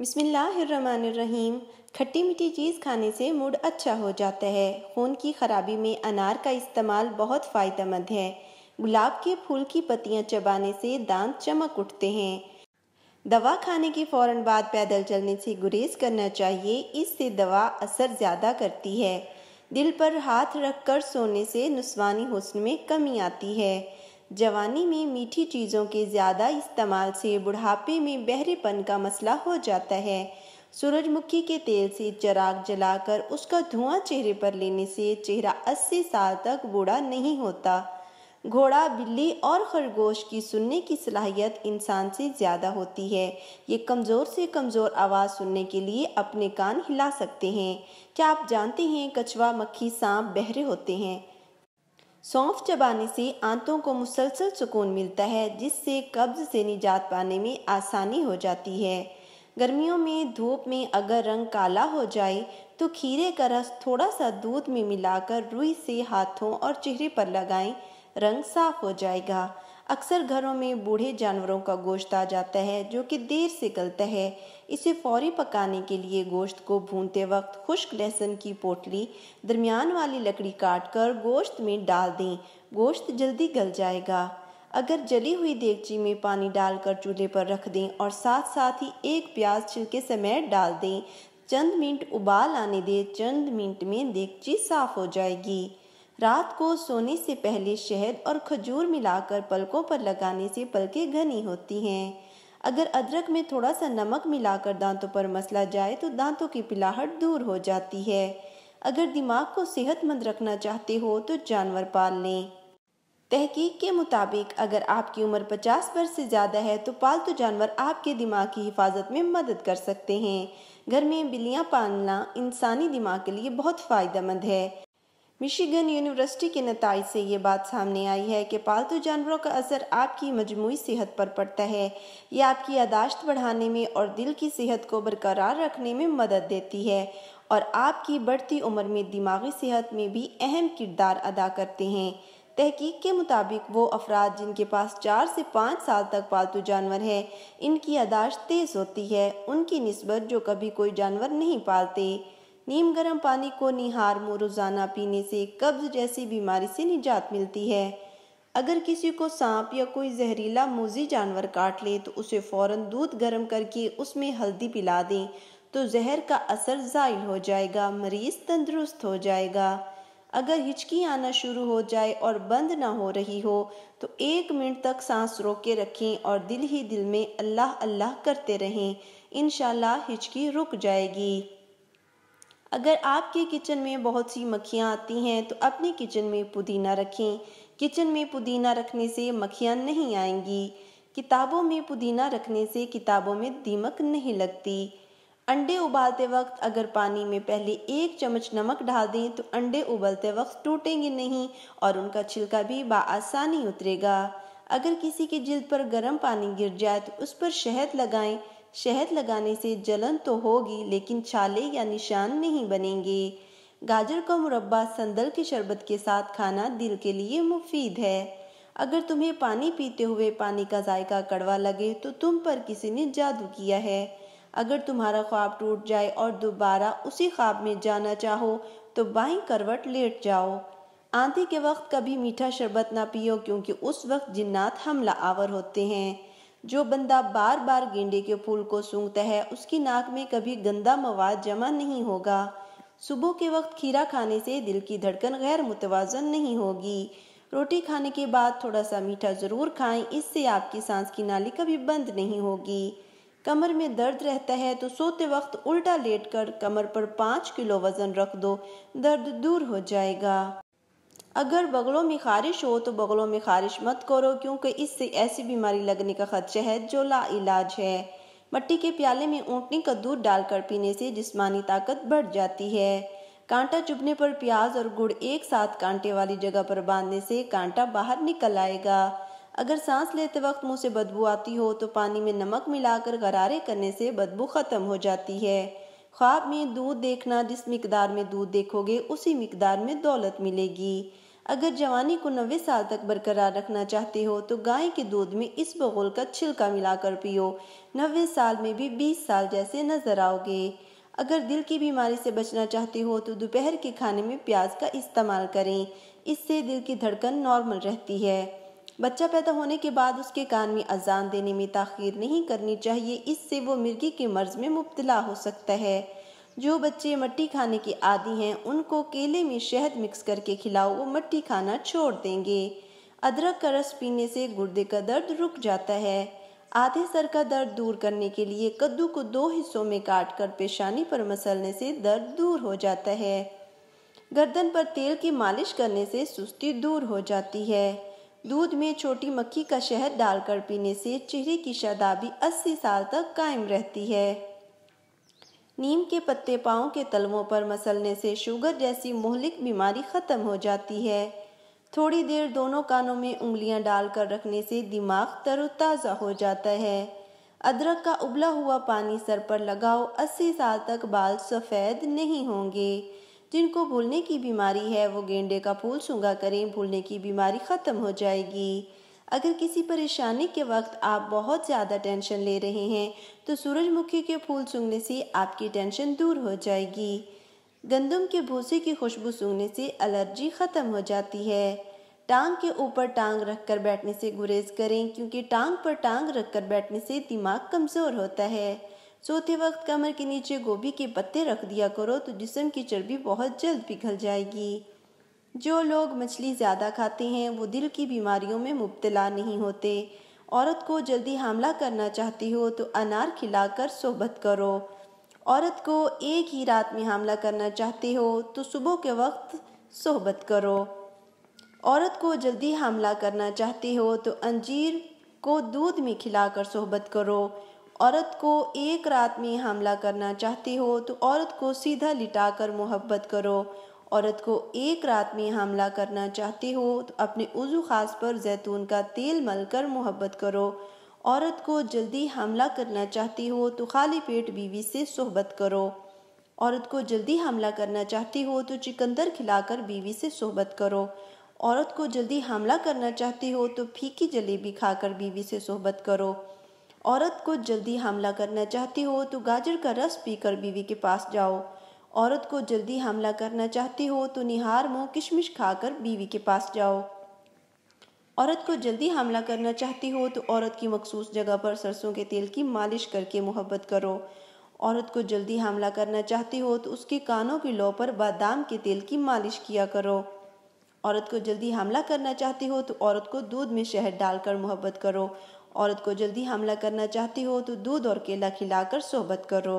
बिसमीम खट्टी मीठी चीज़ खाने से मूड अच्छा हो जाता है खून की खराबी में अनार का इस्तेमाल बहुत फ़ायदेमंद है गुलाब के फूल की पत्तियां चबाने से दांत चमक उठते हैं दवा खाने के फ़ौर बाद पैदल चलने से गुरेज करना चाहिए इससे दवा असर ज़्यादा करती है दिल पर हाथ रखकर सोने से नुस्वानी हुस्न में कमी आती है जवानी में मीठी चीज़ों के ज़्यादा इस्तेमाल से बुढ़ापे में बहरेपन का मसला हो जाता है सूरजमुखी के तेल से चराग जलाकर उसका धुआं चेहरे पर लेने से चेहरा 80 साल तक बूढ़ा नहीं होता घोड़ा बिल्ली और खरगोश की सुनने की सलाहियत इंसान से ज़्यादा होती है ये कमज़ोर से कमज़ोर आवाज़ सुनने के लिए अपने कान हिला सकते हैं क्या आप जानते हैं कछवा मक्खी सांप बहरे होते हैं सौंफ चबाने से आंतों को मुसलसल सुकून मिलता है जिससे कब्ज़ से निजात पाने में आसानी हो जाती है गर्मियों में धूप में अगर रंग काला हो जाए तो खीरे का रस थोड़ा सा दूध में मिलाकर रुई से हाथों और चेहरे पर लगाएं रंग साफ हो जाएगा अक्सर घरों में बूढ़े जानवरों का गोश्त आ जाता है जो कि देर से गलता है इसे फौरी पकाने के लिए गोश्त को भूनते वक्त खुश्क लहसुन की पोटली दरमियान वाली लकड़ी काट कर गोश्त में डाल दें गोश्त जल्दी गल जाएगा अगर जली हुई देगची में पानी डालकर चूल्हे पर रख दें और साथ साथ ही एक प्याज छिलके समेत डाल दें चंद मिनट उबाल आने दें चंद मिनट में देगची साफ़ हो जाएगी रात को सोने से पहले शहद और खजूर मिलाकर पलकों पर लगाने से पलकें घनी होती हैं अगर अदरक में थोड़ा सा नमक मिलाकर दांतों पर मसला जाए तो दांतों की पिलाहट दूर हो जाती है अगर दिमाग को सेहतमंद रखना चाहते हो तो जानवर पाल लें तहकीक के मुताबिक अगर आपकी उम्र 50 वर्ष से ज़्यादा है तो पालतू तो जानवर आपके दिमाग की हिफाजत में मदद कर सकते हैं घर में बिल्लियाँ पालना इंसानी दिमाग के लिए बहुत फ़ायदेमंद है मिशिगन यूनिवर्सिटी के नतज से ये बात सामने आई है कि पालतू जानवरों का असर आपकी मजमू सेहत पर पड़ता है ये आपकी यादाश्त बढ़ाने में और दिल की सेहत को बरकरार रखने में मदद देती है और आपकी बढ़ती उम्र में दिमागी सेहत में भी अहम किरदार अदा करते हैं तहकीक के मुताबिक वो अफराद जिनके पास चार से पाँच साल तक पालतू जानवर है इनकी यादाश्त तेज़ होती है उनकी नस्बत जो कभी कोई जानवर नहीं पालते नीम गर्म पानी को निहार मो रोज़ाना पीने से कब्ज जैसी बीमारी से निजात मिलती है अगर किसी को सांप या कोई जहरीला मोजी जानवर काट ले तो उसे फ़ौर दूध गर्म करके उसमें हल्दी पिला दें तो जहर का असर ज़ाहिर हो जाएगा मरीज़ तंदुरुस्त हो जाएगा अगर हिचकी आना शुरू हो जाए और बंद ना हो रही हो तो एक मिनट तक सांस रोक के रखें और दिल ही दिल में अल्लाह अल्लाह करते रहें इन हिचकी रुक जाएगी अगर आपके किचन में बहुत सी मक्खियाँ आती हैं तो अपने किचन में पुदीना रखें किचन में पुदीना रखने से मक्खियाँ नहीं आएंगी किताबों में पुदीना रखने से किताबों में दीमक नहीं लगती अंडे उबालते वक्त अगर पानी में पहले एक चम्मच नमक डाल दें तो अंडे उबलते वक्त टूटेंगे नहीं और उनका छिलका भी बासानी उतरेगा अगर किसी की जिल्द पर गर्म पानी गिर जाए तो उस पर शहद लगाएं शहद लगाने से जलन तो होगी लेकिन छाले या निशान नहीं बनेंगे गाजर का मुरब्बा संदल के शरबत के साथ खाना दिल के लिए मुफीद है अगर तुम्हें पानी पीते हुए पानी का जायका कड़वा लगे तो तुम पर किसी ने जादू किया है अगर तुम्हारा ख्वाब टूट जाए और दोबारा उसी ख्वाब में जाना चाहो तो बाई करवट लेट जाओ आंधी के वक्त कभी मीठा शरबत ना पियो क्योंकि उस वक्त जिन्नात हमला आवर होते हैं जो बंदा बार बार गेंडे के फूल को सूंघता है उसकी नाक में कभी गंदा मवाद जमा नहीं होगा सुबह के वक्त खीरा खाने से दिल की धड़कन गैर मुतवाजन नहीं होगी रोटी खाने के बाद थोड़ा सा मीठा ज़रूर खाएं इससे आपकी सांस की नाली कभी बंद नहीं होगी कमर में दर्द रहता है तो सोते वक्त उल्टा लेटकर कमर पर पाँच किलो वज़न रख दो दर्द दूर हो जाएगा अगर बगलों में खारिश हो तो बगलों में खारिश मत करो क्योंकि इससे ऐसी बीमारी लगने का खदशा है जो ला इलाज है मट्टी के प्याले में ऊँटनी का दूध डालकर पीने से जिस्मानी ताकत बढ़ जाती है कांटा चुभने पर प्याज और गुड़ एक साथ कांटे वाली जगह पर बांधने से कांटा बाहर निकल आएगा अगर सांस लेते वक्त मुंह से बदबू आती हो तो पानी में नमक मिलाकर गरारे करने से बदबू ख़त्म हो जाती है ख्वाब में दूध देखना जिस मकदार में दूध देखोगे उसी मकदार में दौलत मिलेगी अगर जवानी को नबे साल तक बरकरार रखना चाहते हो तो गाय के दूध में इस बगोल का छिलका मिलाकर पियो नबे साल में भी बीस साल जैसे नजर आओगे अगर दिल की बीमारी से बचना चाहते हो तो दोपहर के खाने में प्याज का इस्तेमाल करें इससे दिल की धड़कन नॉर्मल रहती है बच्चा पैदा होने के बाद उसके कान में अजान देने में ताखिर नहीं करनी चाहिए इससे वो मिर्गी के मर्ज में मुबतला हो सकता है जो बच्चे मट्टी खाने के आदि हैं उनको केले में शहद मिक्स करके खिलाओ वो मट्टी खाना छोड़ देंगे अदरक का रस पीने से गुर्दे का दर्द रुक जाता है आधे सर का दर्द दूर करने के लिए कद्दू को दो हिस्सों में काट कर पेशानी पर मसलने से दर्द दूर हो जाता है गर्दन पर तेल की मालिश करने से सुस्ती दूर हो जाती है दूध में छोटी मक्खी का शहद डालकर पीने से चेहरे की शादाबी 80 साल तक कायम रहती है नीम के पत्ते पाँव के तलवों पर मसलने से शुगर जैसी मोहलिक बीमारी ख़त्म हो जाती है थोड़ी देर दोनों कानों में उंगलियां डालकर रखने से दिमाग तरोताज़ा हो जाता है अदरक का उबला हुआ पानी सर पर लगाओ 80 साल तक बाल सफ़ेद नहीं होंगे जिनको भूलने की बीमारी है वो गेंडे का फूल सूंघा करें भूलने की बीमारी ख़त्म हो जाएगी अगर किसी परेशानी के वक्त आप बहुत ज़्यादा टेंशन ले रहे हैं तो सूरजमुखी के फूल सूंघने से आपकी टेंशन दूर हो जाएगी गंदम के भूसे की खुशबू सूंघने से एलर्जी ख़त्म हो जाती है टांग के ऊपर टांग रखकर बैठने से गुरेज करें क्योंकि टांग पर टांग रखकर बैठने से दिमाग कमज़ोर होता है सोते वक्त कमर के नीचे गोभी के पत्ते रख दिया करो तो जिसम की चर्बी बहुत जल्द पिघल जाएगी जो लोग मछली ज़्यादा खाते हैं वो दिल की बीमारियों में मुबतला नहीं होते औरत को जल्दी हमला करना चाहती हो तो अनार खिलाकर सोहबत करो औरत को एक ही रात में हमला करना चाहते हो तो सुबह के वक्त सोहबत करो औरत को जल्दी हमला करना चाहते हो तो अंजीर को दूध में खिलाकर सोहबत करो औरत को एक रात में हमला करना चाहते हो तो औरत को सीधा लिटाकर मोहब्बत करो औरत को एक रात में हमला करना चाहती हो तो अपने उजू खास पर जैतून का तेल मलकर मोहब्बत करो औरत को जल्दी हमला करना चाहती हो तो खाली पेट बीवी से सोहबत करो औरत को जल्दी हमला करना चाहती हो तो चिकंदर खिलाकर बीवी से सोहबत करो औरत को जल्दी हमला करना चाहती हो तो फीकी जलेबी खाकर बीवी से सोहबत करो औरत को जल्दी हमला करना चाहती हो तो गाजर का रस पीकर बीवी के पास जाओ औरत को जल्दी हमला करना चाहती हो तो निहार मुँह किशमिश खाकर बीवी के पास जाओ औरत को जल्दी हमला करना चाहती हो तो औरत की मखसूस जगह पर सरसों के तेल की मालिश करके मोहब्बत करो औरत को जल्दी हमला करना चाहती हो तो उसके कानों की लौ पर बादाम के तेल की मालिश किया करो औरत को जल्दी हमला करना चाहती हो तो औरत को दूध में शहद डालकर मोहब्बत करो औरत को जल्दी हमला करना चाहती हो तो दूध और केला खिलाकर सोहबत करो